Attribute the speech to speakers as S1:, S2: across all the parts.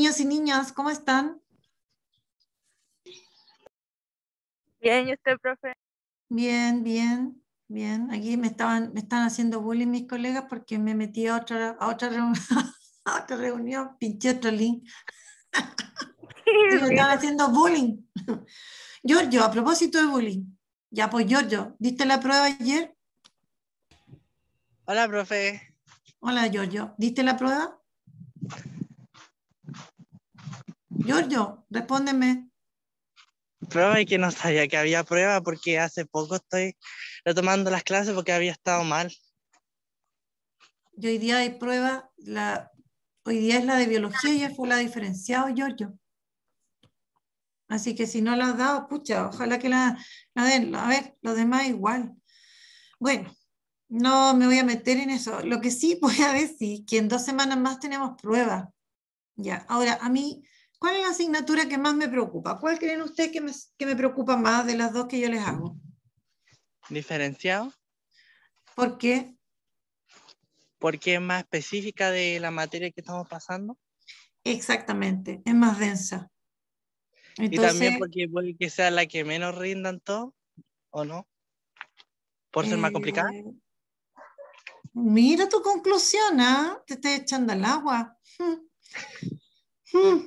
S1: Niños y niñas, ¿cómo están?
S2: Bien, ¿y usted, profe?
S1: Bien, bien, bien. Aquí me estaban, me están haciendo bullying mis colegas porque me metí a otra, a otra reunión, a otra reunión, me estaban haciendo bullying. Giorgio, a propósito de bullying. Ya, pues Giorgio, ¿diste la prueba ayer? Hola, profe. Hola, Giorgio. ¿Diste la prueba? Giorgio, respóndeme. Prueba y que no sabía que había prueba porque hace poco estoy retomando las clases porque había estado mal. Y hoy día hay prueba, la, hoy día es la de biología y es fue la diferenciado, Giorgio. Así que si no la has dado, pucha, ojalá que la, den. A ver, los demás igual. Bueno, no me voy a meter en eso. Lo que sí voy a decir que en dos semanas más tenemos prueba. Ya, ahora a mí ¿Cuál es la asignatura que más me preocupa? ¿Cuál creen ustedes que me, preocupa más de las dos que yo les hago? Diferenciado. ¿Por qué? Porque es más específica de la materia que estamos pasando. Exactamente, es más densa. y también porque sea la que menos rindan todo, ¿o no? Por ser más complicada. Eh, mira tu conclusión, ¿ah? Te estás echando al agua. Hmm. Hmm.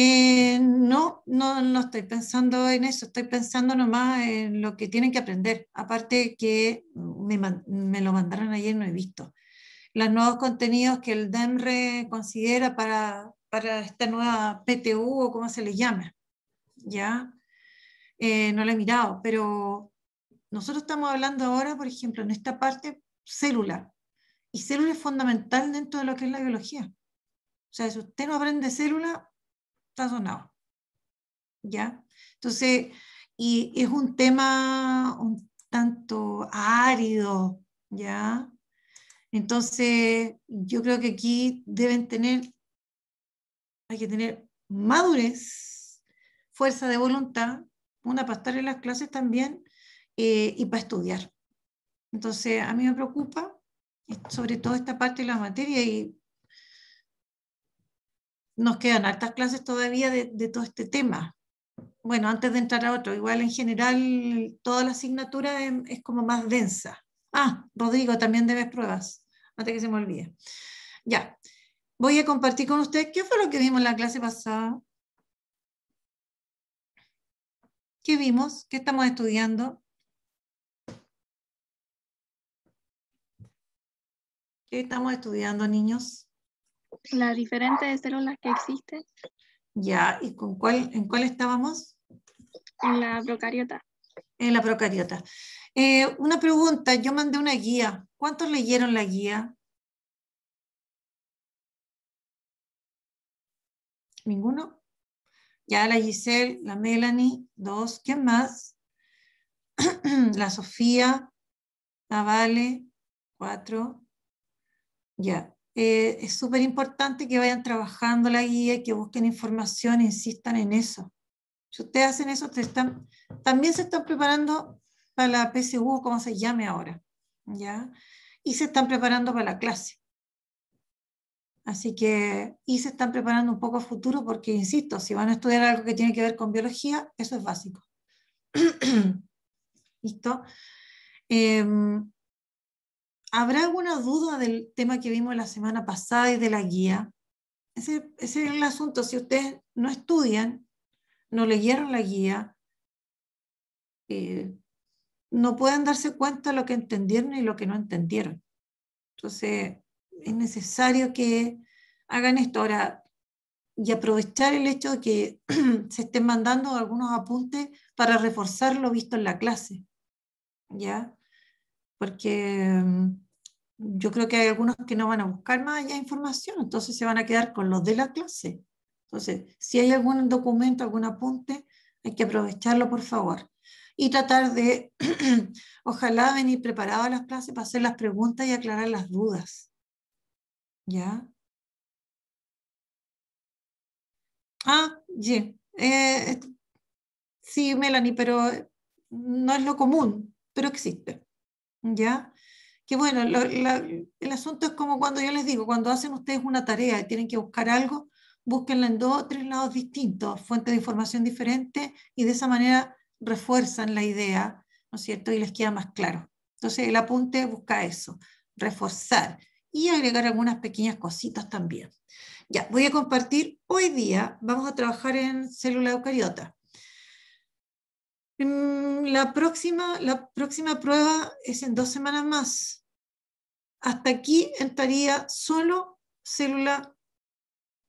S1: Eh, no, no, no estoy pensando en eso, estoy pensando nomás en lo que tienen que aprender. Aparte que me, me lo mandaron ayer, no he visto. Los nuevos contenidos que el DEMRE considera para, para esta nueva PTU o como se le llama. ¿Ya? Eh, no lo he mirado, pero nosotros estamos hablando ahora, por ejemplo, en esta parte célula. Y célula es fundamental dentro de lo que es la biología. O sea, si usted no aprende célula, sonado ¿Ya? Entonces, y es un tema un tanto árido, ¿ya? Entonces, yo creo que aquí deben tener, hay que tener madurez, fuerza de voluntad, una para estar en las clases también eh, y para estudiar. Entonces, a mí me preocupa sobre todo esta parte de la materia y nos quedan hartas clases todavía de, todo este tema. Bueno, antes de entrar a otro, igual en general toda la asignatura es, em, es como más densa. Ah, Rodrigo, también debes pruebas, antes que se me olvide. Ya, voy a compartir con ustedes qué fue lo que vimos en la
S2: clase pasada. ¿Qué vimos? ¿Qué estamos estudiando? ¿Qué estamos estudiando, niños? las diferentes de células que existen.
S1: Ya, ¿y con cuál, en cuál estábamos? En la procariota.
S2: En la procariota. Eh, una pregunta, yo mandé una guía. ¿Cuántos leyeron la guía? ¿Ninguno? Ya la Giselle, la Melanie, dos. ¿Quién más?
S1: la Sofía, la Vale, cuatro. Ya. Eh, es súper importante que vayan trabajando la guía, que busquen información, insistan en eso. Si ustedes hacen eso, también se están preparando para la PSU, como se llame ahora, ¿ya? Y se están preparando para la clase. Así que, y se están preparando un poco a futuro porque, insisto, si van a estudiar algo que tiene que ver con biología, eso es básico. ¿Listo? Em, ¿Habrá alguna duda del tema que vimos la semana pasada y de la guía? Ese, es el asunto. Si ustedes no estudian, no leyeron la guía, eh, no pueden darse cuenta de lo que entendieron y lo que no entendieron. Entonces, es necesario que hagan esto. Ahora, y aprovechar el hecho de que se estén mandando algunos apuntes para reforzar lo visto en la clase. ¿Ya? porque mm, yo creo que hay algunos que no van a buscar más allá información, entonces se van a quedar con los de la clase. Entonces, si hay algún documento, algún apunte, hay que aprovecharlo, por favor.
S2: Y tratar de, ojalá, venir preparado a las clases para hacer las preguntas y aclarar las dudas. ¿Ya? Ah, eh, sí. sí, Melanie, pero
S1: no es lo común, pero existe. ¿ya? Que bueno, el asunto es como cuando yo les digo, cuando hacen ustedes una tarea y tienen que buscar algo, búsquenla en dos o tres lados distintos, fuentes de información diferentes, y de esa manera refuerzan la idea, ¿no es cierto? Y les queda más claro. Entonces, el apunte busca eso, reforzar y agregar algunas pequeñas cositas también. Ya, voy a compartir. Hoy día vamos a trabajar en célula eucariota. Mm, la próxima, la próxima prueba es en dos semanas más. Hasta aquí entraría solo célula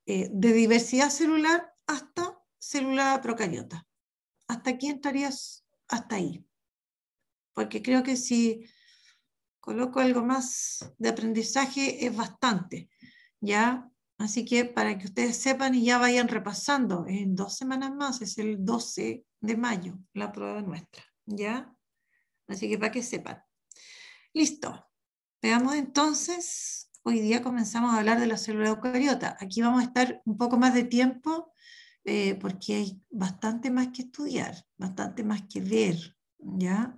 S1: eh, de diversidad celular hasta célula procariota. Hasta aquí entrarías, hasta ahí. Porque creo que si coloco algo más de aprendizaje es bastante. ¿ya? Así que para que ustedes sepan y ya vayan repasando, en dos semanas más, es el 12 de mayo, la prueba nuestra, ¿ya? Así que para que sepan. Listo. Veamos entonces, hoy día comenzamos a hablar de la célula eucariota. Aquí vamos a estar un poco más de tiempo eh, porque hay bastante más que estudiar, bastante más que ver,
S2: ¿ya?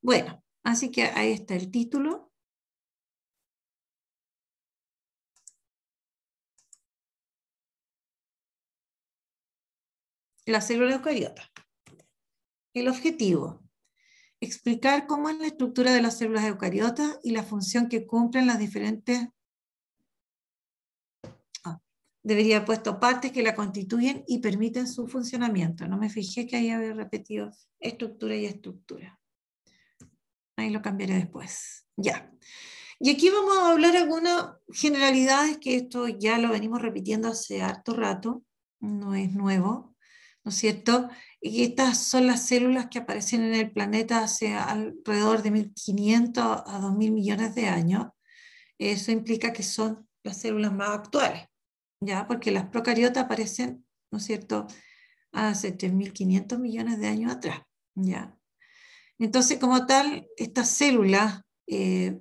S2: Bueno, así que ahí está el título. las células eucariotas. El objetivo, explicar cómo es la
S1: estructura de las células eucariotas y la función que cumplen las diferentes... Ah, debería haber puesto partes que la constituyen y permiten su funcionamiento. No me fijé que ahí había repetido estructura y estructura. Ahí lo cambiaré después. Ya. Y aquí vamos a hablar algunas generalidades que esto ya lo venimos repitiendo hace harto rato, no es nuevo, ¿no es cierto? Y estas son las células que aparecen en el planeta hace alrededor de 1500 a 2000 millones de años. Eso implica que son las células más actuales, ¿ya? Porque las procariotas aparecen, ¿no es cierto?, hace 3500 millones de años atrás, ¿ya? Entonces, como tal, estas células eh,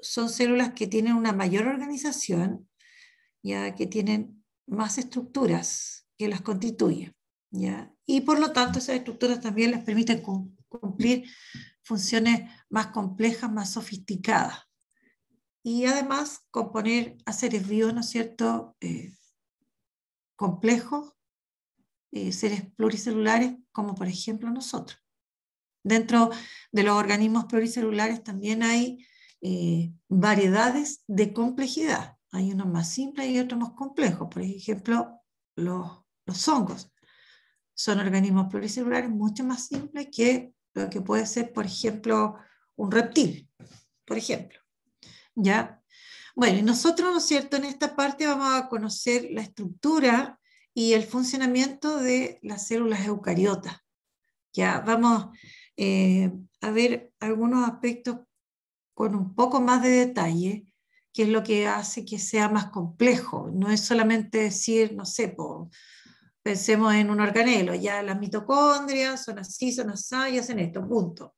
S1: son células que tienen una mayor organización, ya que tienen más estructuras que las constituyen. Y por lo tanto, esas estructuras también les permiten cumplir funciones más complejas, más sofisticadas. Y además, componer a seres vivos, ¿no es cierto?, eh, complejos, eh, seres pluricelulares, como por ejemplo nosotros. Dentro de los organismos pluricelulares también hay eh, variedades de complejidad. Hay unos más simples y otros más complejos. Por ejemplo, los hongos son organismos pluricelulares mucho más simples que lo que puede ser, por ejemplo, un reptil, por ejemplo. ¿Ya? Bueno, y nosotros, ¿no es cierto?, en esta parte vamos a conocer la estructura y el funcionamiento de las células eucariotas. Ya vamos eh, a ver algunos aspectos con un poco más de detalle, que es lo que hace que sea más complejo. No es solamente decir, no sé, por Pensemos en un organelo,
S2: ya las mitocondrias son así, son así y hacen esto, punto.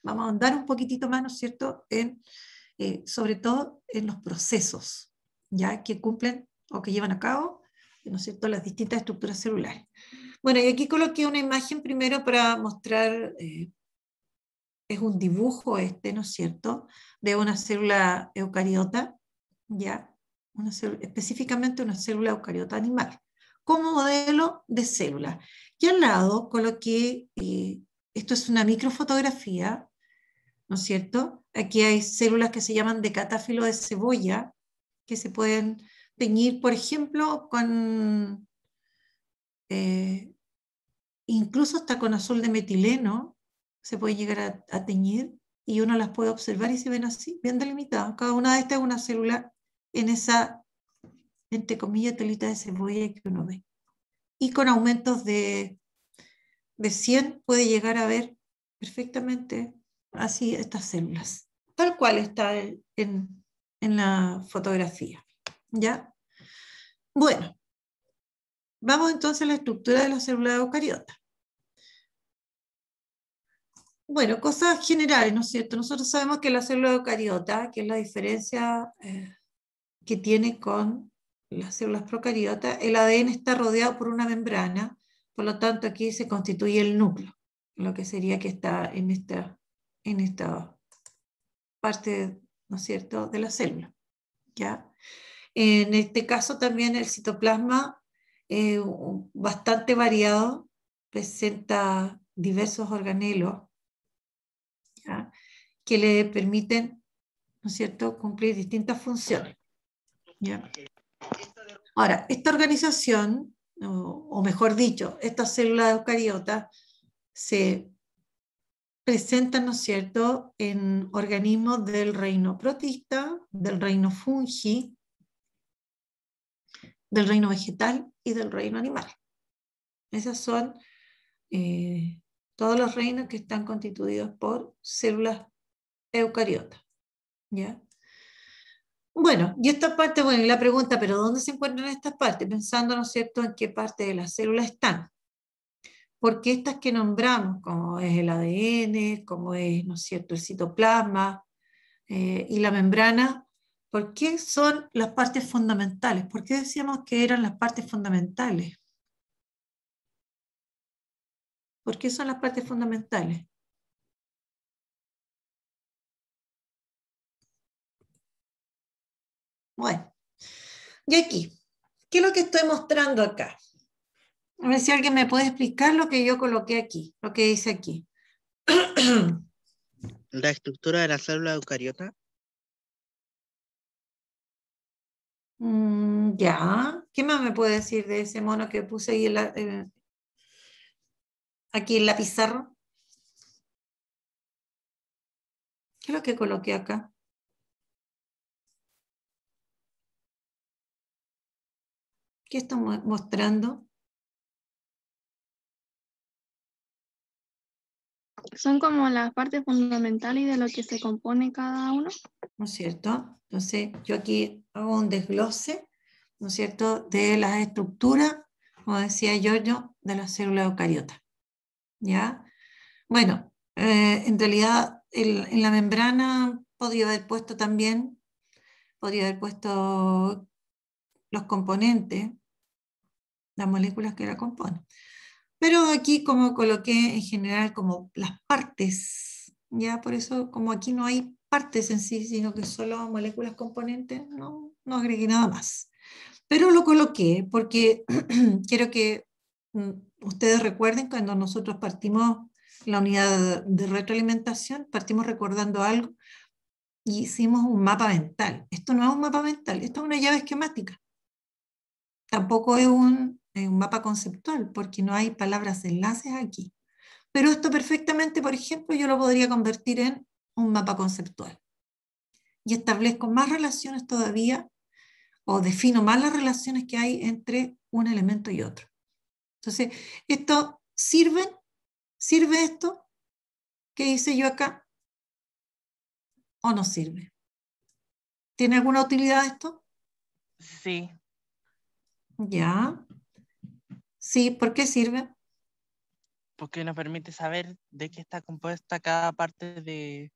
S2: Vamos a andar un poquitito más, ¿no es cierto?,
S1: eh, sobre todo en los procesos, ya que cumplen o que llevan a cabo, ¿no es cierto?, las distintas estructuras celulares. Bueno, y aquí coloqué una imagen primero para mostrar, eh, es un dibujo este, ¿no es cierto?, de una célula eucariota, ¿ya? específicamente una célula eucariota animal, como modelo de célula. Y al lado coloqué, eh, esto es una microfotografía, ¿no es cierto? Aquí hay células que se llaman de catáfilo de cebolla, que se pueden teñir, por ejemplo, con eh, incluso hasta con azul de metileno, se puede llegar a, a, teñir y uno las puede observar y se ven así, bien delimitadas. Cada una de estas es una célula en esa, entre comillas, telita de cebolla que uno ve. Y con aumentos de, de 100 puede llegar a ver perfectamente así estas células, tal cual está en, en la fotografía. ¿Ya? Bueno, vamos entonces a la estructura de célula de eucariota. Bueno, cosas generales, ¿no es cierto? Nosotros sabemos que la célula eucariota, que es la diferencia eh, que tiene con las células procariotas, el ADN está rodeado por una membrana, por lo tanto aquí se constituye el núcleo, lo que sería que está en esta, parte, ¿no cierto?, de la célula. ¿ya? En este caso también el citoplasma, eh, bastante variado, presenta diversos organelos que le permiten, ¿no es cierto?, cumplir distintas funciones. Ahora, esta organización, o, mejor dicho, estas células eucariotas se presentan, ¿no es cierto?, en organismos del reino protista, del reino fungi, del reino vegetal y del reino animal. Esos son eh, todos los reinos que están constituidos por células eucariotas. ¿ya? Bueno, y esta parte, bueno, y la pregunta, pero ¿dónde se encuentran estas partes? Pensando, ¿no es cierto?, en qué parte de la célula están. Porque estas que nombramos, como es el ADN, como es, ¿no es cierto?, el citoplasma eh, y la membrana, ¿por qué son las partes fundamentales? ¿Por qué decíamos que eran las partes
S2: fundamentales? ¿Por qué son las partes fundamentales? Bueno, y aquí, ¿qué es lo que estoy
S1: mostrando acá? A ver si alguien me puede explicar lo que yo coloqué aquí, lo que dice
S2: aquí. La estructura de la célula eucariota. Mm, ya, ¿qué más me puede decir de ese mono que puse ahí en la, aquí en la pizarra? ¿Qué es lo que coloqué acá? ¿Qué estamos mostrando? Son como las partes fundamentales de lo que se compone cada uno. ¿No es
S1: cierto? Entonces, yo aquí hago un desglose, ¿no es cierto?, de las estructuras, como decía Giorgio, de las células eucariota. ¿Ya? Bueno, eh, en realidad en la membrana podría haber puesto también, podría haber puesto los componentes, las moléculas que la componen. Pero aquí como coloqué en general como las partes, ya por eso como aquí no hay partes en sí, sino que solo moléculas componentes, no, no agregué nada más. Pero lo coloqué porque quiero que mm, ustedes recuerden cuando nosotros partimos la unidad de retroalimentación, partimos recordando algo y hicimos un mapa mental. Esto no es un mapa mental, esto es una llave esquemática. Tampoco es un, mapa conceptual, porque no hay palabras enlaces aquí. Pero esto perfectamente, por ejemplo, yo lo podría convertir en un mapa conceptual. Y establezco más relaciones todavía, o defino más las relaciones que hay entre
S2: un elemento y otro. Entonces, esto sirve, sirve esto que hice yo acá, o no sirve. ¿Tiene alguna utilidad esto? Sí, ya.
S1: Sí, ¿por qué sirve? Porque nos permite saber de qué está compuesta cada parte de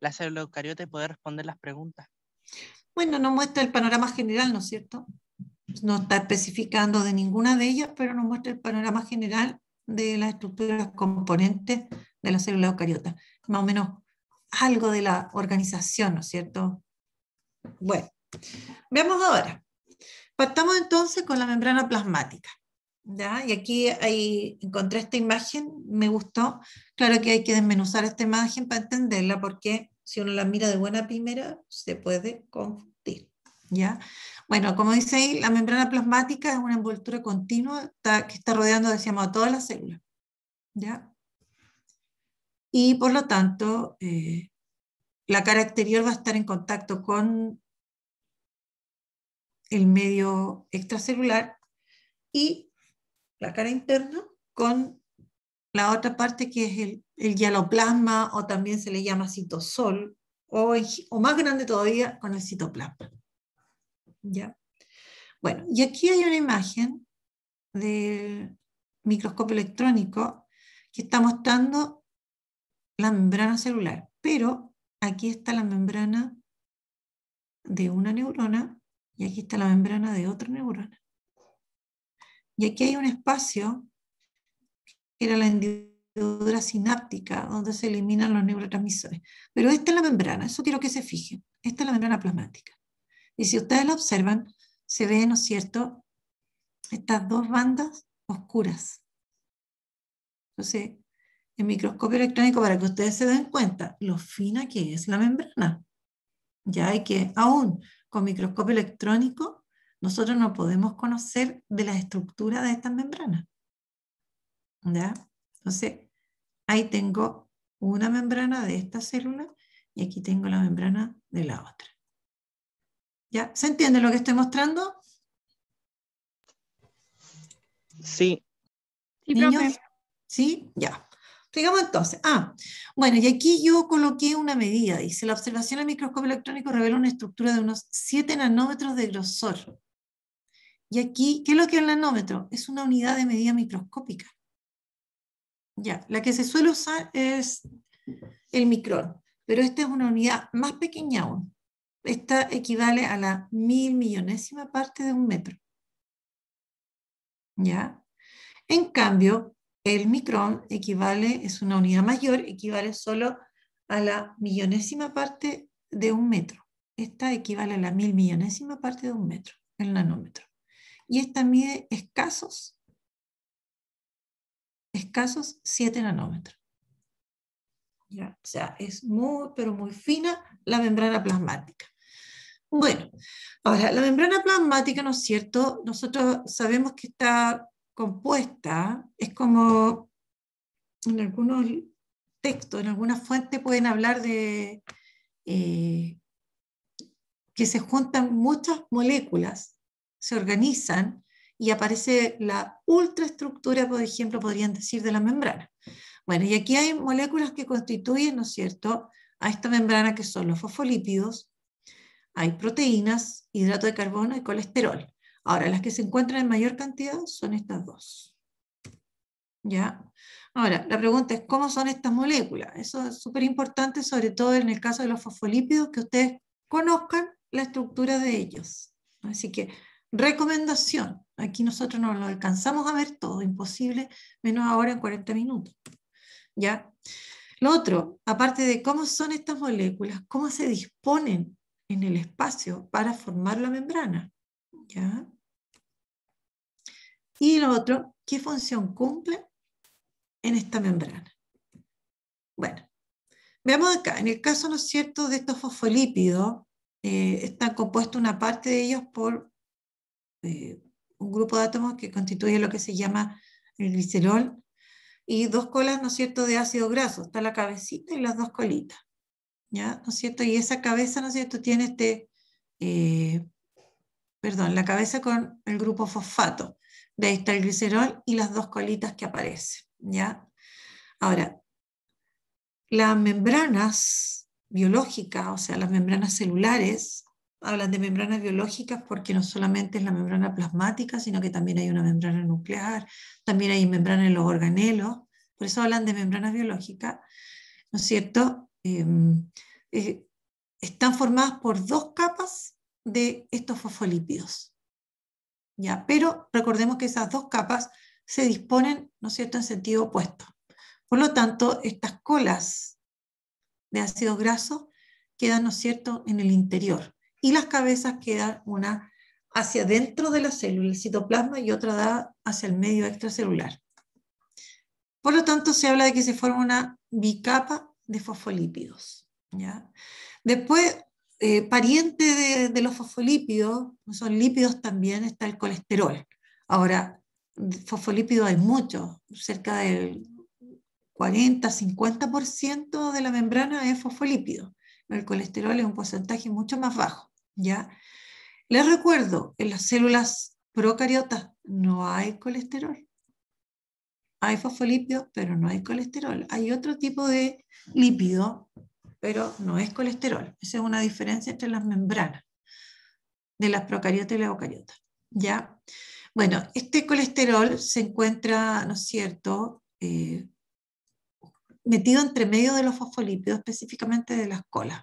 S1: la célula eucariota y poder responder las preguntas. Bueno, nos muestra el panorama general, ¿no es cierto? No está especificando de ninguna de ellas, pero nos muestra el panorama general de las estructuras componentes de la célula eucariota. Más o menos algo de la organización, ¿no es cierto? Bueno, veamos ahora. Partamos entonces con la membrana plasmática. ¿ya? Y aquí ahí encontré esta imagen, me gustó. Claro que hay que desmenuzar esta imagen para entenderla, porque si uno la mira de buena primera, se puede confundir. ¿ya? Bueno, como dice ahí, la membrana plasmática es una envoltura continua que está rodeando, decíamos, a todas las células. ¿ya? Y por lo tanto, eh, la cara exterior va a estar en contacto
S2: con el medio extracelular y la cara interna con la otra parte que es
S1: el, el hialoplasma o también se le llama citosol o, o más grande todavía con el citoplasma. ¿Ya? Bueno, y aquí hay una imagen del microscopio electrónico que está mostrando la membrana celular, pero aquí está la membrana de una neurona y aquí está la membrana de otra neurona. Y aquí hay un espacio que era la hendidura sináptica, donde se eliminan los neurotransmisores. Pero esta es la membrana, eso quiero que se fijen. Esta es la membrana plasmática. Y si ustedes la observan, se ven, ¿no es cierto?, estas dos bandas oscuras. Entonces, el microscopio electrónico, para que ustedes se den cuenta lo fina que es la membrana. Ya hay que aún con microscopio electrónico, nosotros no podemos conocer de la estructura de estas membranas. ¿Ya? Entonces, ahí tengo una membrana de esta célula y aquí tengo la membrana de la otra.
S2: ¿Ya? ¿Se entiende lo que estoy mostrando? Sí. ¿Niños? Sí, ya. Digamos
S1: entonces, ah, bueno, y aquí yo coloqué una medida, dice, la observación al microscopio electrónico revela una estructura de unos 7 nanómetros de grosor. Y aquí, ¿qué es lo que es el nanómetro? Es una unidad de medida microscópica. Ya, la que se suele usar es el micrón, pero esta es una unidad más pequeña aún. Esta equivale a la mil millonésima parte de un metro. ¿Ya? En cambio, el micrón equivale, es una unidad mayor, equivale solo a la millonésima parte de un metro. Esta equivale a la mil millonésima parte de un metro, el nanómetro. Y esta mide
S2: escasos, escasos 7 nanómetros. ¿Ya? O sea, es muy, pero muy fina la membrana plasmática.
S1: Bueno, ahora, la membrana plasmática, ¿no es cierto? Nosotros sabemos que está compuesta, es como en algunos textos, en algunas fuentes pueden hablar de eh, que se juntan muchas moléculas, se organizan y aparece la ultraestructura, por ejemplo, podrían decir, de la membrana. Bueno, y aquí hay moléculas que constituyen, ¿no es cierto?, a esta membrana que son los fosfolípidos, hay proteínas, hidrato de carbono y colesterol. Ahora, las que se encuentran en mayor cantidad son estas dos. ¿Ya? Ahora, la pregunta es, ¿cómo son estas moléculas? Eso es súper importante, sobre todo en el caso de los fosfolípidos, que ustedes conozcan la estructura de ellos. Así que, recomendación. Aquí nosotros no lo alcanzamos a ver todo, imposible, menos ahora en 40 minutos. ¿Ya? Lo otro, aparte de cómo son estas moléculas, cómo se disponen en el espacio para formar la membrana. Y lo otro, ¿qué función cumple en esta membrana? Bueno, veamos acá, en el caso, ¿no es cierto?, de estos fosfolípidos, eh, está están compuestos una parte de ellos por eh, un grupo de átomos que constituye lo que se llama el glicerol y dos colas, ¿no es cierto?, de ácido graso. Está la cabecita y las dos colitas. ¿Ya? ¿No es cierto? Y esa cabeza, ¿no es cierto?, tiene este eh, perdón, la cabeza con el grupo fosfato. De ahí está el glicerol y las dos colitas que aparecen. ¿ya? Ahora, las membranas biológicas, o sea, las membranas celulares, hablan de membranas biológicas porque no solamente es la membrana plasmática, sino que también hay una membrana nuclear, también hay membrana en los organelos, por eso hablan de membranas biológicas, ¿no es cierto? Em, eh, están formadas por dos capas de estos fosfolípidos. ¿Ya? Pero recordemos que esas dos capas se disponen ¿no cierto? en sentido opuesto. Por lo tanto, estas colas de ácido graso quedan ¿no cierto? en el interior y las cabezas quedan una hacia dentro de la célula, el citoplasma, y otra hacia el medio extracelular. Por lo tanto, se habla de que se forma una bicapa de fosfolípidos. ¿ya? Después, eh, pariente de, los fosfolípidos, son lípidos también, está el colesterol. Ahora, fosfolípidos hay muchos, cerca del 40-50% de la membrana es fosfolípido. El colesterol es un porcentaje mucho más bajo. ¿ya? Les recuerdo, en las células procariotas no hay colesterol. Hay fosfolípidos, pero no hay colesterol. Hay otro tipo de lípido pero no es colesterol. Esa es una diferencia entre las membranas de las procariotas y las eucariotas. ¿ya? Bueno, este colesterol se encuentra, ¿no es cierto?, eh, metido entre medio de los fosfolípidos, específicamente de las colas,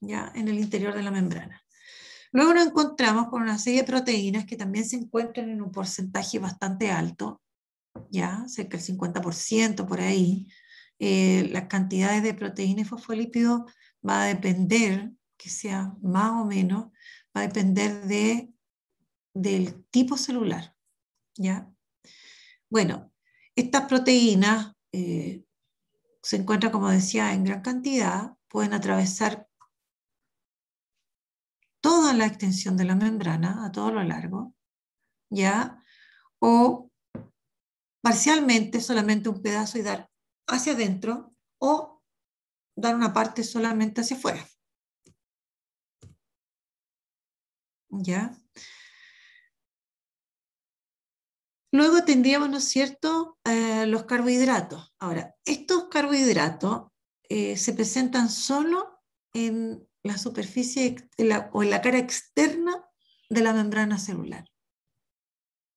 S1: ¿ya? en el interior de la membrana. Luego nos encontramos con una serie de proteínas que también se encuentran en un porcentaje bastante alto, ya cerca del 50% por ahí, eh, las cantidades de proteínas y fosfolípidos va a depender, que sea más o menos, va a depender de, del tipo celular. ¿ya? Bueno, estas proteínas eh, se encuentran, como decía, en gran cantidad, pueden atravesar toda la extensión de la membrana a todo lo largo, ¿ya? O parcialmente solamente un pedazo y dar hacia adentro
S2: o dar una parte solamente hacia afuera. ¿Ya? Luego tendríamos, cierto?, eh, los carbohidratos. Ahora, estos
S1: carbohidratos eh, se presentan solo en la superficie o en la cara externa de la membrana celular.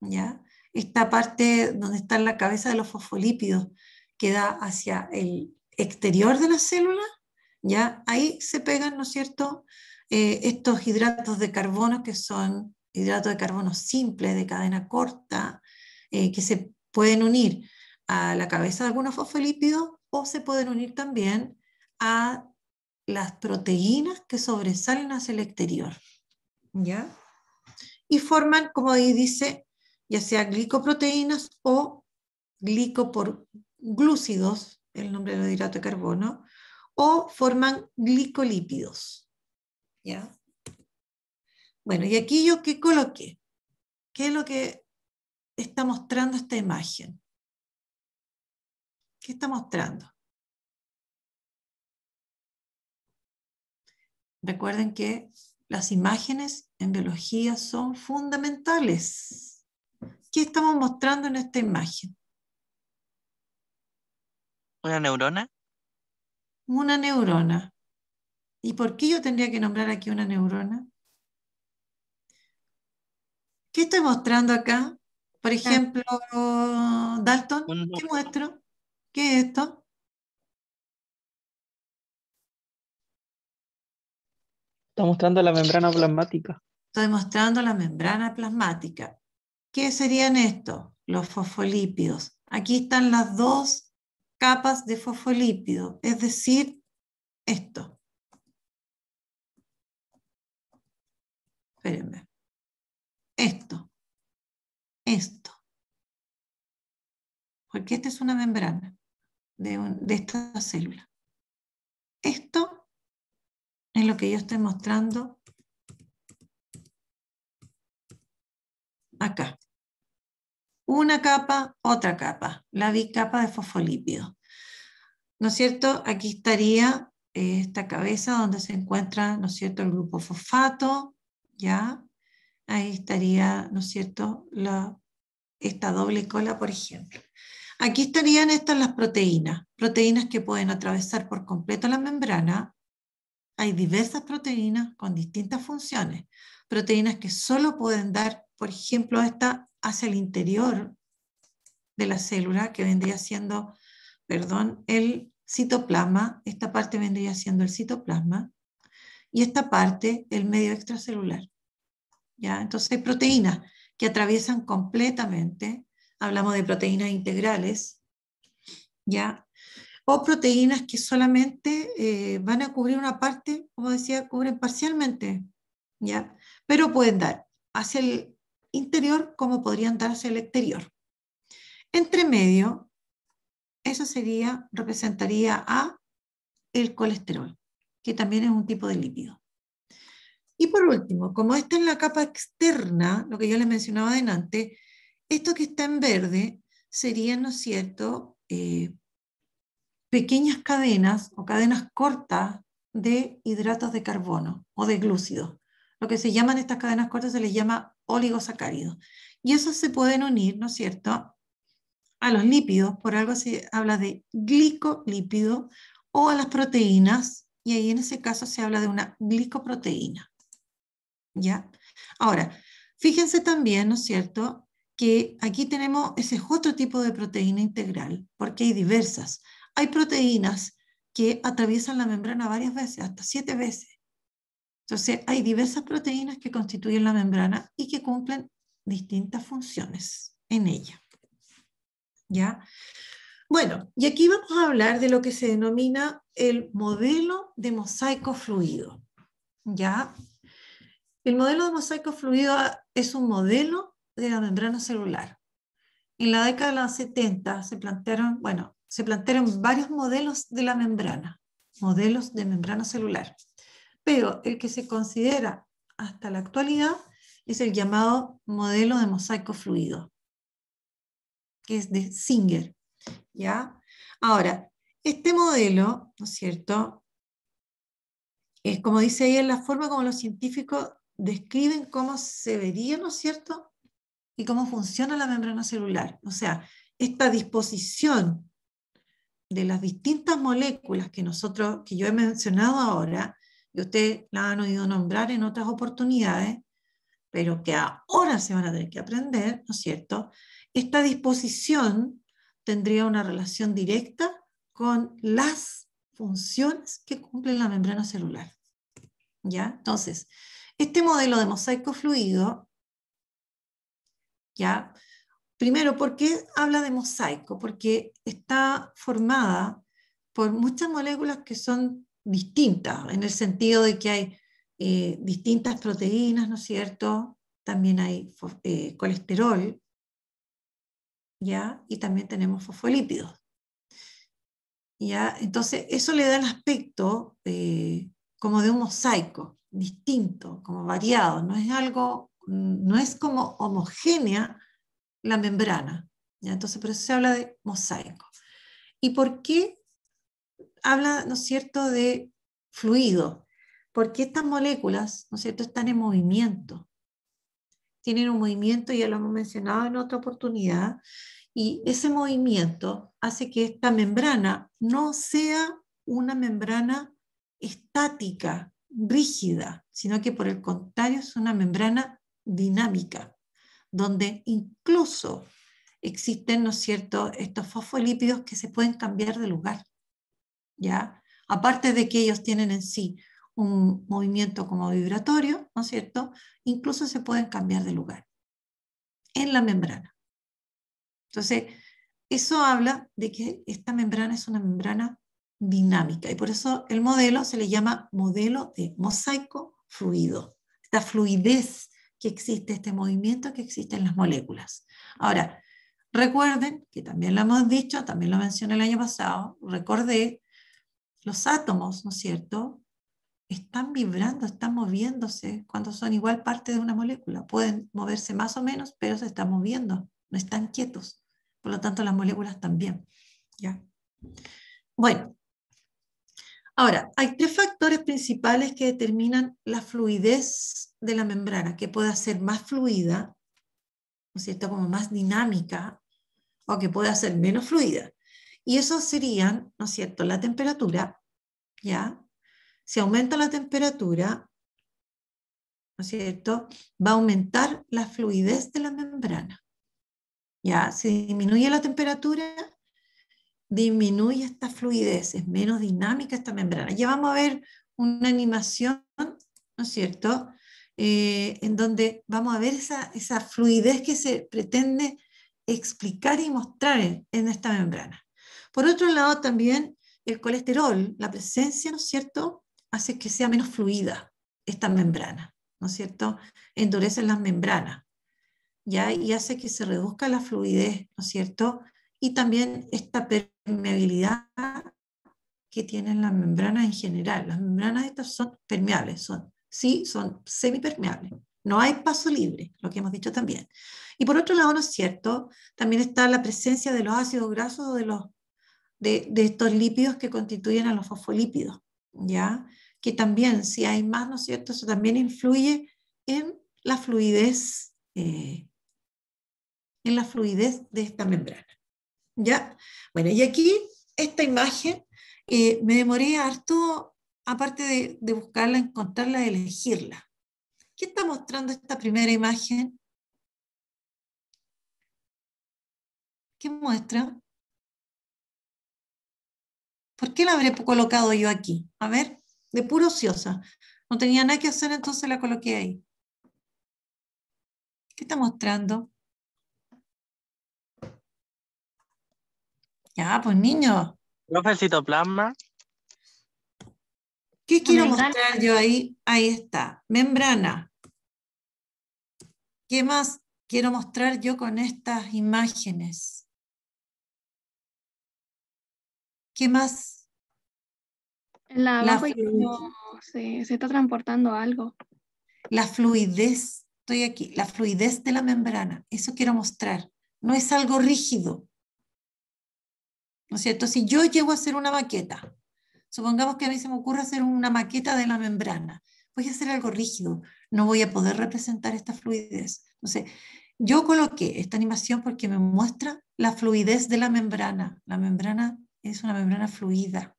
S1: ¿Ya? Esta parte donde está la cabeza de los fosfolípidos, que da hacia el exterior de la célula, ¿ya? Ahí se pegan, ¿no es cierto?, eh, estos hidratos de carbono que son hidratos de carbono simples, de cadena corta, eh, que se pueden unir a la cabeza de algunos fosfolípidos o se pueden unir también a las proteínas que sobresalen hacia el exterior, ¿ya? Y forman, como ahí dice, ya sea glicoproteínas o glicopor glúcidos, el nombre de hidrato de carbono, o forman glicolípidos.
S2: ¿Ya? Bueno, y aquí yo qué coloqué? ¿Qué es lo que está mostrando esta imagen? ¿Qué está mostrando? Recuerden que las imágenes en biología son fundamentales. ¿Qué
S1: estamos mostrando en esta imagen? ¿Una neurona? Una neurona. ¿Y por qué yo tendría que nombrar aquí una neurona? ¿Qué estoy mostrando acá? Por ah.
S2: ejemplo, Dalton, ¿qué muestro? ¿Qué es esto? Está mostrando la membrana plasmática. Estoy mostrando la membrana plasmática. ¿Qué serían estos? Los fosfolípidos. Aquí están las dos capas de fosfolípido, es decir, esto. Espérenme. Esto. Esto. Porque esta es una membrana de, de esta célula. Esto es lo que yo estoy mostrando acá. Una capa, otra capa, la bicapa de fosfolípidos. ¿No es
S1: cierto? Aquí estaría eh, esta cabeza donde se encuentra, ¿no es cierto?, el grupo fosfato, ¿ya? Ahí estaría, ¿no es cierto?, la, esta doble cola, por ejemplo. Aquí estarían estas las proteínas, proteínas que pueden atravesar por completo la membrana. Hay diversas proteínas con distintas funciones, proteínas que solo pueden dar, por ejemplo, esta hacia el interior de la célula, que vendría siendo, perdón, el citoplasma, esta parte vendría siendo el citoplasma, y esta parte el medio extracelular. ¿Ya? Entonces hay proteínas que atraviesan completamente, hablamos de proteínas integrales, ¿ya? o proteínas que solamente eh, van a cubrir una parte, como decía, cubren parcialmente, ¿ya? pero pueden dar hacia el interior como podrían darse el exterior. Entre medio, eso sería, representaría a el colesterol, que también es un tipo de lípido. Y por último, como está en la capa externa, lo que yo les mencionaba adelante, esto que está en verde serían, ¿no es cierto?, eh, pequeñas cadenas o cadenas cortas de hidratos de carbono o de glúcidos. Lo que se llaman estas cadenas cortas se les llama oligosacáridos. Y esos se pueden unir, ¿no es cierto?, a los lípidos, por algo se habla de glicolípido, o a las proteínas, y ahí en ese caso se habla de una glicoproteína. ¿Ya? Ahora, fíjense también, ¿no es cierto?, que aquí tenemos ese otro tipo de proteína integral, porque hay diversas. Hay proteínas que atraviesan la membrana varias veces, hasta siete veces. Entonces, hay diversas proteínas que constituyen la membrana y que cumplen distintas funciones en ella. ¿Ya? Bueno, y aquí vamos a hablar de lo que se denomina el modelo de mosaico fluido. ¿Ya? El modelo de mosaico fluido es un modelo de la membrana celular. En la década de los 70 se plantearon, bueno, se plantearon varios modelos de la membrana, modelos de membrana celular pero el que se considera hasta la actualidad es el llamado modelo de mosaico fluido, que es de Singer. ¿ya? Ahora, este modelo, ¿no es cierto? Es como dice ahí, en la forma como los científicos describen cómo se vería, ¿no es cierto? Y cómo funciona la membrana celular. O sea, esta disposición de las distintas moléculas que nosotros, que yo he mencionado ahora, y ustedes la han oído nombrar en otras oportunidades, pero que ahora se van a tener que aprender, ¿no es cierto? Esta disposición tendría una relación directa con las funciones que cumple la membrana celular. ¿Ya? Entonces, este modelo de mosaico fluido, ¿ya? Primero, ¿por qué habla de mosaico? Porque está formada por muchas moléculas que son distinta, en el sentido de que hay eh, distintas proteínas, ¿no es cierto? También hay eh, colesterol, ¿ya? Y también tenemos fosfolípidos. ¿Ya? Entonces, eso le da el aspecto eh, como de un mosaico, distinto, como variado, no es algo, no es como homogénea la membrana. ¿ya? Entonces, por eso se habla de mosaico. ¿Y por qué habla, ¿no es cierto?, de fluido, porque estas moléculas, ¿no es cierto?, están en movimiento. Tienen un movimiento, ya lo hemos mencionado en otra oportunidad, y ese movimiento hace que esta membrana no sea una membrana estática, rígida, sino que por el contrario es una membrana dinámica, donde incluso existen, ¿no es cierto?, estos fosfolípidos que se pueden cambiar de lugar. Aparte de que ellos tienen en sí un movimiento como vibratorio, ¿no es cierto? Incluso se pueden cambiar de lugar en la membrana. Entonces, eso habla de que esta membrana es una membrana dinámica y por eso el modelo se le llama modelo de mosaico fluido, esta fluidez que existe, este movimiento que existe en las moléculas. Ahora, recuerden que también lo hemos dicho, también lo mencioné el año pasado, recordé los átomos, ¿no es cierto? Están vibrando, están moviéndose cuando son igual parte de una molécula. Pueden moverse más o menos, pero se están moviendo, no están quietos. Por lo tanto, las moléculas también. ¿ya? Bueno, ahora, hay tres factores principales que determinan la fluidez de la membrana, que pueda ser más fluida, ¿no es cierto? Como más dinámica, o que pueda ser menos fluida. Y eso serían, ¿no es cierto?, la temperatura, ¿ya? Si aumenta la temperatura, ¿no es cierto?, va a aumentar la fluidez de la membrana. ¿Ya? Si disminuye la temperatura, disminuye esta fluidez, es menos dinámica esta membrana. Ya vamos a ver una animación, ¿no es cierto?, eh, en donde vamos a ver esa, fluidez que se pretende explicar y mostrar en esta membrana. Por otro lado, también el colesterol, la presencia, ¿no es cierto?, hace que sea menos fluida esta membrana, ¿no es cierto? endurece las membranas, ¿ya? Y hace que se reduzca la fluidez, ¿no es cierto? Y también esta permeabilidad que tienen las membranas en general. Las membranas estas son permeables, son, sí, son semipermeables. No hay paso libre, lo que hemos dicho también. Y por otro lado, ¿no es cierto? También está la presencia de los ácidos grasos o de los de, estos lípidos que constituyen a los fosfolípidos, ¿ya? Que también, si hay más, ¿no es cierto? Eso también influye en la fluidez, eh, en la fluidez de esta membrana, ¿ya? Bueno, y aquí esta imagen, eh, me demoré harto, aparte de, buscarla, encontrarla, elegirla.
S2: ¿Qué está mostrando esta primera imagen? ¿Qué muestra? ¿Por qué la habré colocado yo aquí? A ver, de puro ociosa. No tenía nada que hacer, entonces la coloqué ahí. ¿Qué está mostrando? Ya, pues niño. Profe, ¿Qué quiero mostrar yo ahí? Ahí está. Membrana. ¿Qué más quiero mostrar yo con estas imágenes? ¿Qué más? La, la se, está transportando algo.
S1: La fluidez, estoy aquí, la fluidez de la membrana, eso quiero mostrar. No es algo rígido. ¿No es cierto? Si yo llego a hacer una maqueta, supongamos que a mí se me ocurre hacer una maqueta de la membrana, voy a hacer algo rígido, no voy a poder representar esta fluidez. Entonces, yo coloqué esta animación porque me muestra la fluidez de la membrana. La membrana es una membrana fluida.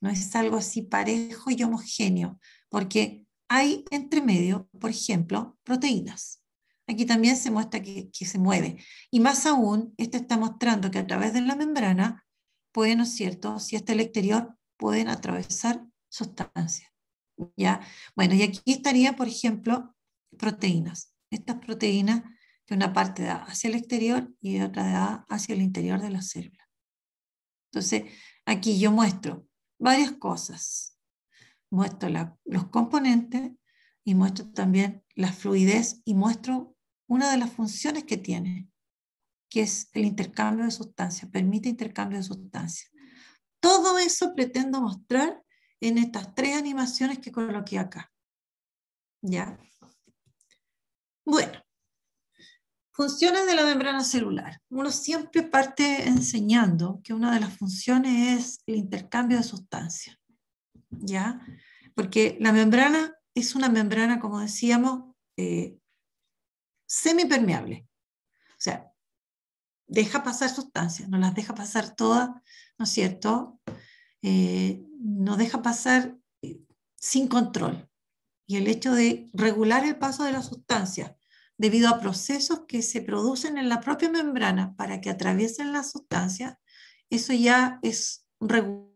S1: No es algo así parejo y homogéneo, porque hay entre medio, por ejemplo, proteínas. Aquí también se muestra que, se mueve. Y más aún, esto está mostrando que a través de la membrana pueden, ¿no cierto? Si está el exterior, pueden atravesar sustancias. ¿ya? Bueno, y aquí estaría, por ejemplo, proteínas. Estas proteínas que una parte da hacia el exterior y otra da hacia el interior de la célula. Entonces, aquí yo muestro varias cosas. Muestro los componentes y muestro también la fluidez y muestro una de las funciones que tiene, que es el intercambio de sustancias, permite intercambio de sustancias. Todo eso pretendo mostrar en estas tres animaciones que coloqué acá. ¿Ya? Bueno, Funciones de la membrana celular. Uno siempre parte enseñando que una de las funciones es el intercambio de sustancias, ¿ya? Porque la membrana es una membrana, como decíamos, eh, semipermeable. O sea, deja pasar sustancias, no las deja pasar todas, ¿no es cierto? Eh, no deja pasar eh, sin control. Y el hecho de regular el paso de las sustancias debido a procesos que se producen en la propia
S2: membrana para que atraviesen la sustancia, eso ya es regular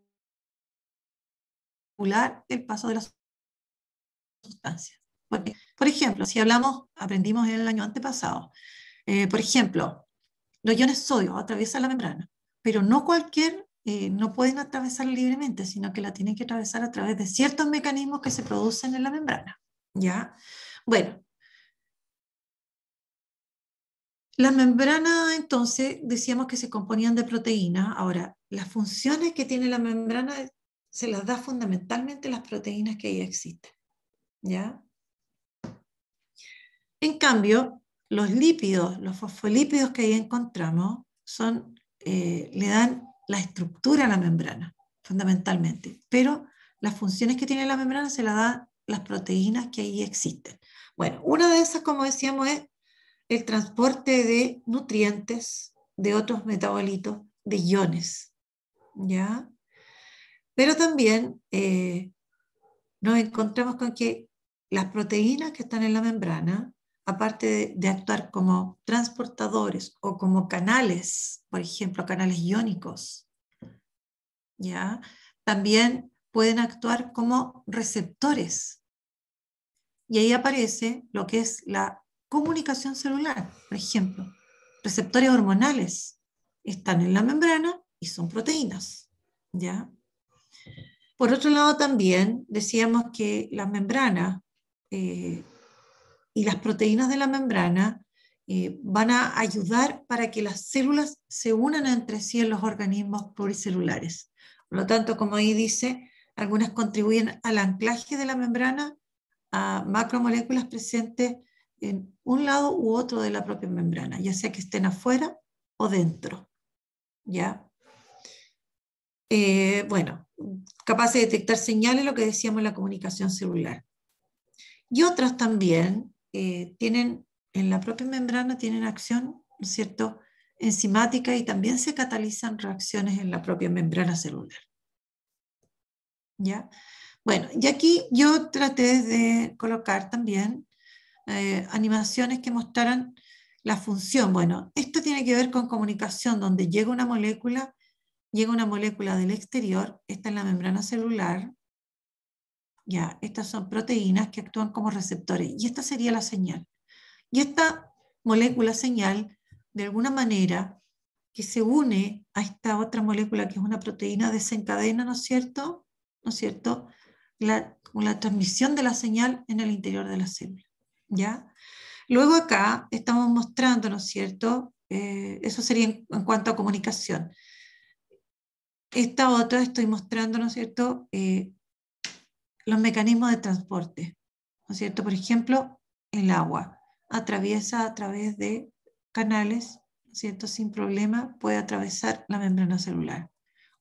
S2: el paso de la sustancia. por ejemplo, si hablamos, aprendimos en el año antepasado, eh, por ejemplo,
S1: los iones sodio atraviesan la membrana, pero no cualquier, eh, no pueden atravesar libremente, sino que la tienen que atravesar a través de ciertos mecanismos que se producen en la membrana. ¿ya? Bueno, las membranas, entonces, decíamos que se componían de proteínas. Ahora, las funciones que tiene la membrana se las da fundamentalmente las proteínas que ahí existen. ¿Ya? En cambio, los lípidos, los fosfolípidos que ahí encontramos, son, eh, le dan la estructura a la membrana, fundamentalmente. Pero las funciones que tiene la membrana se las dan las proteínas que ahí existen. Bueno, una de esas, como decíamos, es el transporte de nutrientes, de otros metabolitos, de iones. ¿ya? Pero también eh, nos encontramos con que las proteínas que están en la membrana, aparte de, actuar como transportadores o como canales, por ejemplo, canales iónicos, ¿ya? también pueden actuar como receptores. Y ahí aparece lo que es la comunicación celular, por ejemplo. Receptores hormonales están en la membrana y son proteínas. ¿ya? Por otro lado, también decíamos que las membrana eh, y las proteínas de la membrana eh, van a ayudar para que las células se unan entre sí en los organismos pluricelulares. Por lo tanto, como ahí dice, algunas contribuyen al anclaje de la membrana a macromoléculas presentes en un lado u otro de la propia membrana, ya sea que estén afuera o dentro. ¿Ya? Eh, bueno, capaz de detectar señales, lo que decíamos la comunicación celular. Y otras también eh, tienen, en la propia membrana tienen acción, cierto?, enzimática y también se catalizan reacciones en la propia membrana celular. ¿Ya? Bueno, y aquí yo traté de colocar también eh, animaciones que mostraran la función. Bueno, esto tiene que ver con comunicación, donde llega una molécula, llega una molécula del exterior, esta en la membrana celular, ya, estas son proteínas que actúan como receptores, y esta sería la señal. Y esta molécula señal, de alguna manera, que se une a esta otra molécula que es una proteína, desencadena, ¿no es cierto? ¿No es cierto? la transmisión de la señal en el interior de la célula. ¿ya? Luego acá estamos mostrando, ¿no es cierto? Eh, eso sería en, cuanto a comunicación. Esta otra estoy mostrando, ¿no es cierto?, eh, los mecanismos de transporte, ¿no es cierto? Por ejemplo, el agua atraviesa a través de canales, ¿no es cierto?, sin problema, puede atravesar la membrana celular.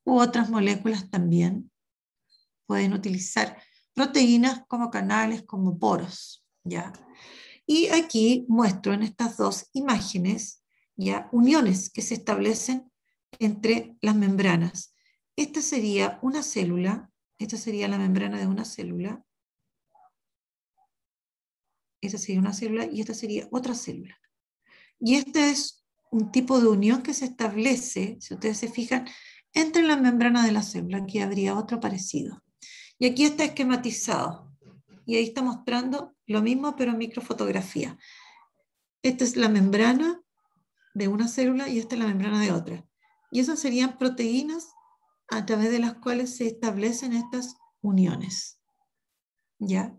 S1: U otras moléculas también pueden utilizar proteínas como canales, como poros, ¿ya? Y aquí muestro en estas dos imágenes ya uniones que se establecen entre las membranas. Esta sería una célula, esta sería la membrana de una célula, esta sería una célula y esta sería otra célula.
S2: Y este es
S1: un tipo de unión que se establece, si ustedes se fijan, entre la membrana de la célula. Aquí habría otro parecido. Y aquí está esquematizado. Y ahí está mostrando lo mismo, pero microfotografía. Esta es la membrana de una célula y esta es la membrana de otra. Y esas serían proteínas a través de las cuales se establecen estas uniones. ¿Ya?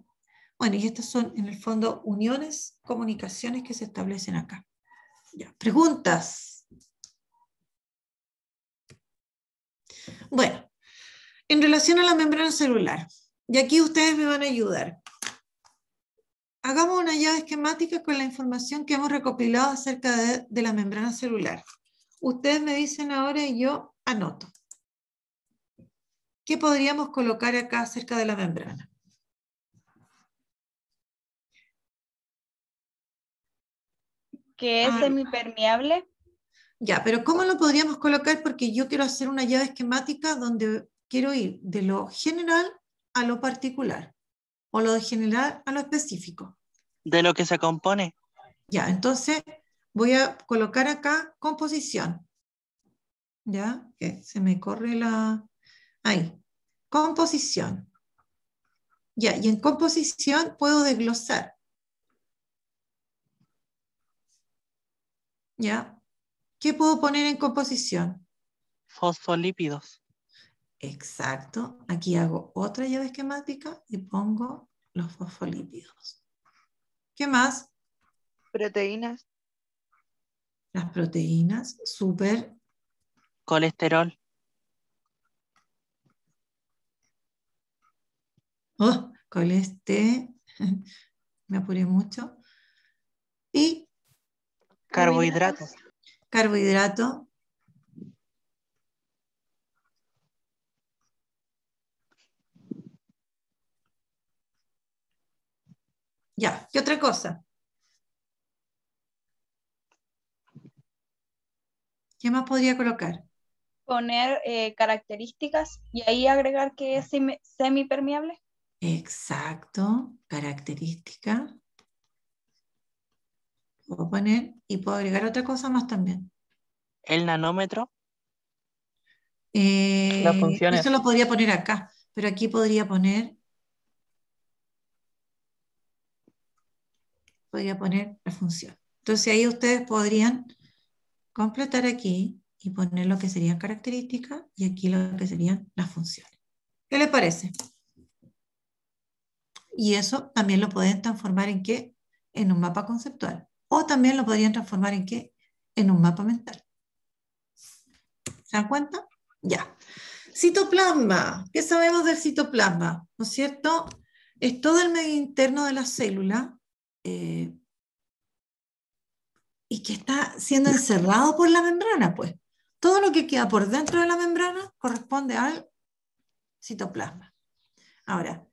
S1: Bueno, y estas son en el fondo uniones, comunicaciones que se establecen acá. ¿Ya? Preguntas.
S2: Bueno, en relación a la membrana celular, y aquí ustedes me van a ayudar.
S1: Hagamos una llave esquemática con la información que hemos recopilado acerca de, la membrana celular. Ustedes me dicen ahora y yo anoto.
S2: ¿Qué podríamos colocar acá acerca de la membrana? Que es semipermeable.
S1: Ya, pero ¿cómo lo podríamos colocar? Porque yo quiero hacer una llave esquemática donde quiero ir de lo general a lo particular o lo general a lo específico. De lo que se compone. Ya, entonces voy a colocar acá composición. Ya, que se me corre la... Ahí, composición. Ya, y en composición puedo desglosar. ¿Ya? ¿Qué puedo poner en composición? Fosfolípidos. Exacto. Aquí hago otra llave esquemática y pongo los fosfolípidos. ¿Qué más? Proteínas. Las proteínas, súper. Colesterol. Oh, colesterol. Me apuré mucho. Y.
S2: Carbohidratos.
S1: Carbohidrato,
S2: Ya, ¿qué otra cosa?
S1: ¿Qué más podría colocar?
S2: Poner eh, características y ahí
S1: agregar que es semipermeable. Exacto, característica. Puedo poner y puedo agregar otra cosa más también. El nanómetro. Eh, Eso lo podría poner acá, pero aquí podría poner podría poner la función. Entonces ahí ustedes podrían completar aquí y poner lo que serían características y aquí lo que serían las funciones. ¿Qué les parece? Y eso también lo pueden transformar en qué? En un mapa conceptual. O también lo podrían transformar en qué? En un mapa mental. ¿Se dan cuenta? Ya. Citoplasma. ¿Qué sabemos del citoplasma? ¿No es cierto? Es todo el medio interno de la célula eh, y que está siendo encerrado por la membrana, pues. Todo lo que queda por dentro de la membrana corresponde al citoplasma. Ahora,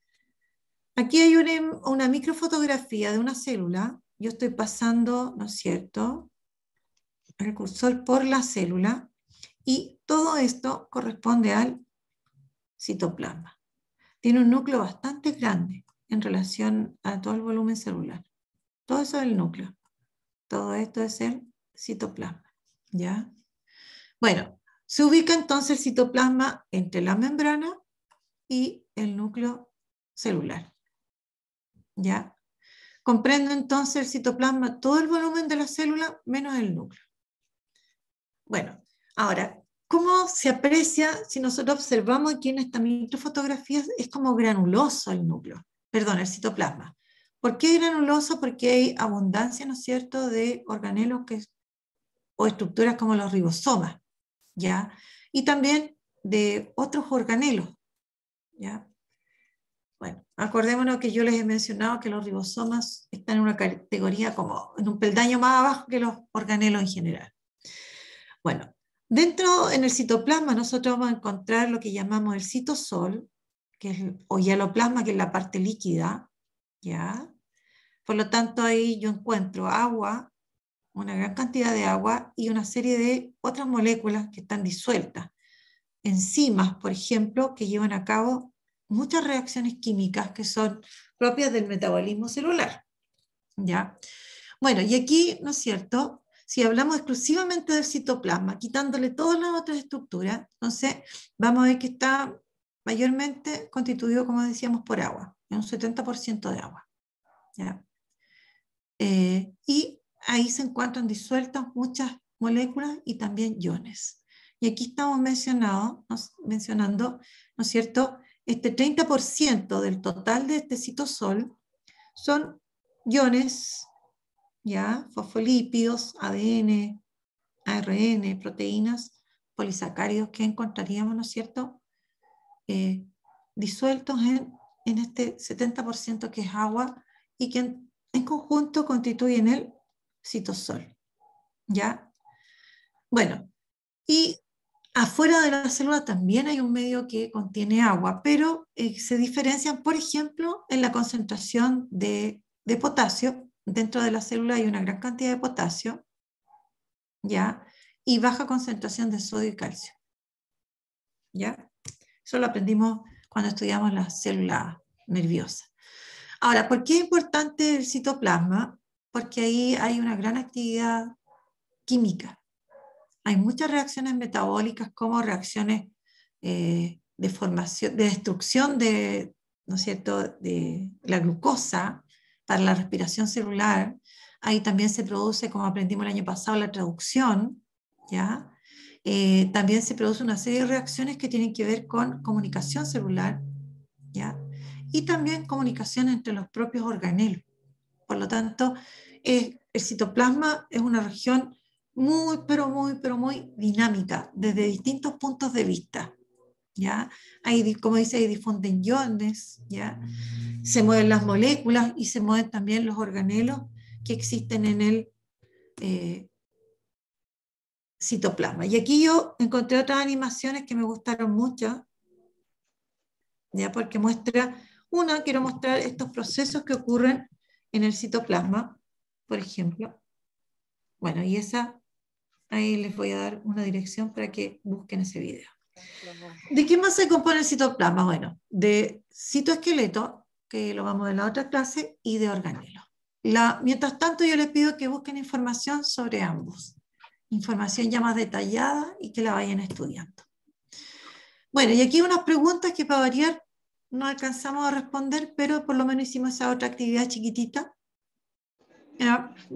S1: aquí hay una, una microfotografía de una célula. Yo estoy pasando, ¿no es cierto?, el cursor por la célula y todo esto corresponde al citoplasma. Tiene un núcleo bastante grande en relación a todo el volumen celular. Todo eso es el núcleo. Todo esto es el citoplasma. ¿Ya? Bueno, se ubica entonces el citoplasma entre la membrana y el núcleo celular. ¿Ya? entonces el citoplasma todo el volumen de la célula menos el núcleo. Bueno, ahora, ¿cómo se aprecia si nosotros observamos aquí en esta microfotografía? Es como granuloso el núcleo, perdón, el citoplasma. ¿Por qué granulosa? Porque hay abundancia, ¿no es cierto?, de organelos o estructuras como los ribosomas, ¿ya? Y también de otros organelos, ¿ya? Bueno, acordémonos que yo les he mencionado que los ribosomas están en una categoría como en un peldaño más abajo que los organelos en general. Bueno, dentro en el citoplasma nosotros vamos a encontrar lo que llamamos el citosol, que es, o hialoplasma, que es la parte líquida, ¿ya? Por lo tanto, ahí yo encuentro agua, una gran cantidad de agua y una serie de otras moléculas que están disueltas. Enzimas, por ejemplo, que llevan a cabo muchas reacciones químicas que son propias del metabolismo celular. ¿Ya?
S2: Bueno, y aquí,
S1: ¿no es cierto? Si hablamos exclusivamente del citoplasma, quitándole todas las otras estructuras, entonces vamos a ver que está mayormente constituido, como decíamos, por agua un 70% de agua. Eh, y ahí se encuentran disueltas muchas moléculas y también iones. Y aquí estamos mencionado, mencionando, ¿no es cierto?, este 30% del total de este citosol son iones, ¿ya? fosfolípidos, ADN, ARN, proteínas, polisacáridos que encontraríamos, ¿no es cierto?, eh, disueltos en en este 70% que es agua y que en, conjunto constituyen el citosol. ¿Ya? Bueno, y afuera de la célula también hay un medio que contiene agua, pero eh, se diferencian, por ejemplo, en la concentración de, de, potasio. Dentro de la célula hay una gran cantidad de potasio, ¿ya? Y baja concentración de sodio y calcio, ¿ya? Eso lo aprendimos cuando estudiamos las células nerviosas. Ahora, ¿por qué es importante el citoplasma? Porque ahí hay una gran actividad química. Hay muchas reacciones metabólicas como reacciones eh, de formación, de destrucción de, ¿no es cierto?, de la glucosa para la respiración celular. Ahí también se produce, como aprendimos el año pasado, la traducción, ¿ya? Eh, también se produce una serie de reacciones que tienen que ver con comunicación celular, ¿ya? Y también comunicación entre los propios organelos. Por lo tanto, el citoplasma es una región muy, pero muy, pero muy dinámica, desde distintos puntos de vista. ¿Ya? como dice, ahí difunden iones, ¿ya? se mueven las moléculas y se mueven también los organelos que existen en el, eh, citoplasma. Y aquí yo encontré otras animaciones que me gustaron mucho, ya porque muestra, una, quiero mostrar estos procesos que ocurren en el citoplasma, por ejemplo. Bueno, y esa, ahí les voy a dar una dirección para que busquen ese video. ¿De qué más se compone el citoplasma? Bueno, de citoesqueleto, que lo vamos de en la otra clase, y de organelo. La, mientras tanto, yo les pido que busquen información sobre ambos información ya más detallada y que la vayan estudiando. Bueno, y aquí unas preguntas que para variar no alcanzamos a responder, pero por lo menos hicimos esa otra actividad chiquitita.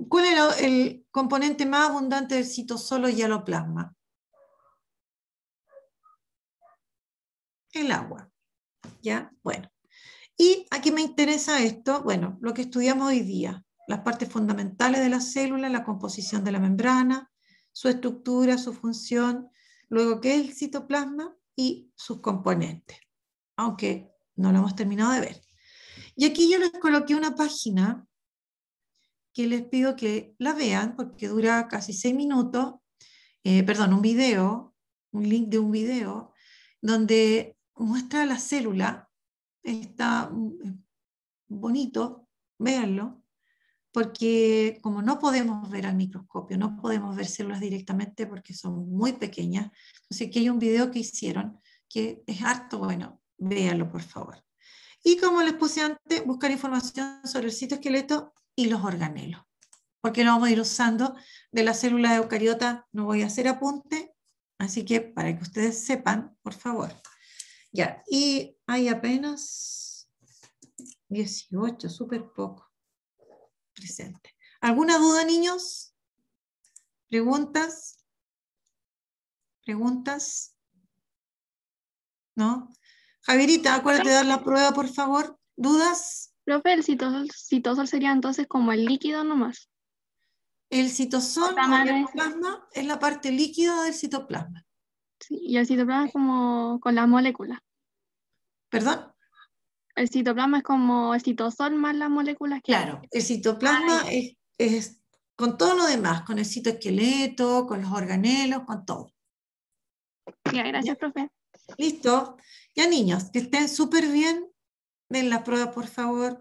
S1: ¿Cuál era el componente más abundante del citosolo y aloplasma? El agua. ¿Ya? Bueno. Y aquí me interesa esto, bueno, lo que estudiamos hoy día, las partes fundamentales de la célula, la composición de la membrana, su estructura, su función, luego qué es el citoplasma y sus componentes, aunque no lo hemos terminado de ver. Y aquí yo les coloqué una página que les pido que la vean porque dura casi seis minutos, eh, perdón, un video, un link de un video, donde muestra la célula, está mm, bonito, véanlo, porque como no podemos ver al microscopio, no podemos ver células directamente porque son muy pequeñas, así que hay un video que hicieron que es harto bueno, véanlo por favor. Y como les puse antes, buscar información sobre el citoesqueleto y los organelos, porque no vamos a ir usando de la célula eucariota, no voy a hacer apunte, así que para que ustedes sepan, por favor. Ya, y hay apenas 18, súper poco
S2: presente. ¿Alguna duda, niños? ¿Preguntas? ¿Preguntas? ¿No? Javierita, acuérdate de dar la prueba, por favor. ¿Dudas? Profe, el citosol, sería
S1: entonces como el líquido nomás. El citosol el ¿eh? plasma, es la parte líquida del citoplasma. Sí, y el citoplasma es como con la molécula. ¿Perdón? El citoplasma es como el citosol más las moléculas que Claro, el citoplasma es, con todo lo demás, con el citoesqueleto, con los
S2: organelos, con todo. Ya, gracias, profe. Listo. Ya niños, que estén súper bien. en la prueba, por favor.